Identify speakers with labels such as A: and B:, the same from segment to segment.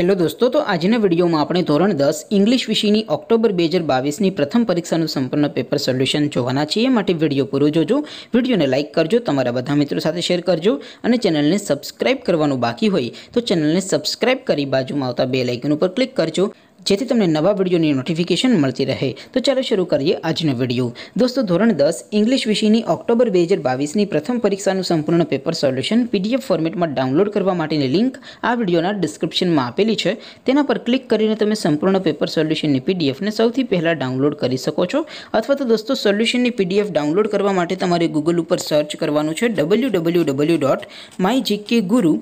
A: hello દોસ્તો તો આજના વિડીયોમાં આપણે ધોરણ દસ ઇંગ્લિશ વિષયની ઓક્ટોબર બે હજાર બાવીસની પ્રથમ પરીક્ષાનું સંપૂર્ણ પેપર સોલ્યુશન જોવાના છીએ માટે વિડીયો પૂરો જોજો વિડીયોને લાઇક કરજો તમારા બધા મિત્રો સાથે શેર કરજો અને ચેનલને સબસ્ક્રાઇબ કરવાનું બાકી હોય તો ચેનલને સબસ્ક્રાઇબ કરી બાજુમાં આવતા બે લાઇકન ઉપર ક્લિક કરજો જેથી તમને નવા વિડિયોની નોટિફિકેશન મળતી રહે તો ચાલો શરૂ કરીએ આજની વિડિયો દોસ્તો ધોરણ 10 ઇંગ્લિશ વિષયની ઓક્ટોબર 2022 ની પ્રથમ પરીક્ષાનું સંપૂર્ણ પેપર સોલ્યુશન પીડીએફ ફોર્મેટમાં ડાઉનલોડ કરવા માટેની લિંક આ વિડિયોના ડિસ્ક્રિપ્શનમાં આપેલી છે તેના પર ક્લિક કરીને તમે સંપૂર્ણ પેપર સોલ્યુશન ની પીડીએફ ને સૌથી પહેલા ડાઉનલોડ કરી શકો છો અથવા તો દોસ્તો સોલ્યુશન ની પીડીએફ ડાઉનલોડ કરવા માટે તમારે Google ઉપર સર્ચ કરવાનું છે www.mygkguru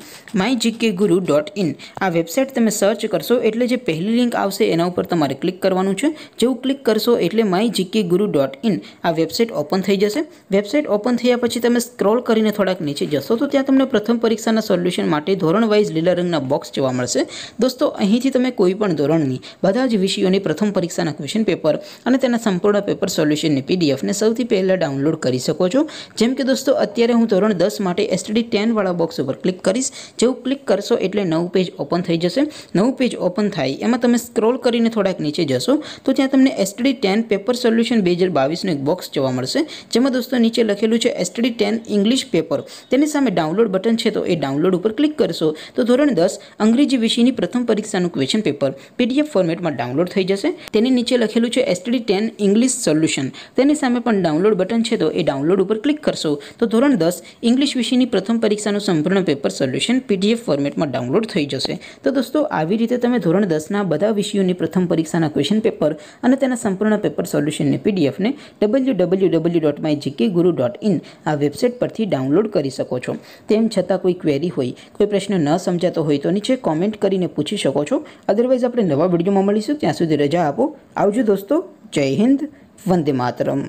A: mygkguru.in આ વેબસાઈટ તમે સર્ચ કરશો એટલે જે પહેલી લિંક આવશે એના ઉપર તમારે ક્લિક કરવાનું છે જેવું ક્લિક કરશો એટલે my GK guru dot in આ વેબસાઇટ ઓપન થઈ જશે વેબસાઇટ ઓપન થયા પછી તમે સ્ક્રોલ કરીને થોડાક નીચે જશો તો ત્યાં તમને પ્રથમ પરીક્ષાના સોલ્યુશન માટે ધોરણ વાઇઝ લીલા રંગના બોક્સ જોવા મળશે દોસ્તો અહીંથી તમે કોઈ પણ ધોરણની બધા જ વિષયોની પ્રથમ પરીક્ષાના ક્વેશ્ચન પેપર અને તેના સંપૂર્ણ પેપર સોલ્યુશનની પીડીએફને સૌથી પહેલાં ડાઉનલોડ કરી શકો છો જેમ કે દોસ્તો અત્યારે હું ધોરણ દસ માટે એસટીડી ટેનવાળા બોક્સ ઉપર ક્લિક કરીશ જેવું ક્લિક કરશો એટલે નવું પેજ ઓપન થઈ જશે નવું પેજ ઓપન થાય એમાં તમે स्क्रॉल કરીને थोड़ा एक नीचे जासो तो यहां तुमने STD 10 पेपर सॉल्यूशन 2022 નો એક બોક્સ જોવા મળશે જેમાં દોસ્તો નીચે લખેલું છે STD 10 English Paper તેની સામે ડાઉનલોડ બટન છે તો એ ડાઉનલોડ ઉપર ક્લિક કરશો તો ધોરણ 10 અંગ્રેજી વિષયની પ્રથમ પરીક્ષાનું ક્વેશ્ચન પેપર PDF ફોર્મેટમાં ડાઉનલોડ થઈ જશે તેની નીચે લખેલું છે STD 10 English Solution તેની સામે પણ ડાઉનલોડ બટન છે તો એ ડાઉનલોડ ઉપર ક્લિક કરશો તો ધોરણ 10 ઇંગ્લિશ વિષયની પ્રથમ પરીક્ષાનું સંપૂર્ણ પેપર સોલ્યુશન PDF ફોર્મેટમાં ડાઉનલોડ થઈ જશે તો દોસ્તો આવી રીતે તમે ધોરણ 10 ના બધા યુની પ્રથમ પરીક્ષાના ક્વેશ્ચન પેપર અને તેના સંપૂર્ણ પેપર સોલ્યુશન ને પીડીએફ ને www.mygkguru.in આ વેબસાઈટ પરથી ડાઉનલોડ કરી શકો છો તેમ છતાં કોઈ ક્વેરી હોય કોઈ પ્રશ્ન ન સમજાતો હોય તો નીચે કમેન્ટ કરીને પૂછી શકો છો અધરવાઇઝ આપણે નવા વિડિયોમાં મળીશું ત્યાં સુધી રજા આપો આવજો દોસ્તો જય હિન્દ વંદે માતરમ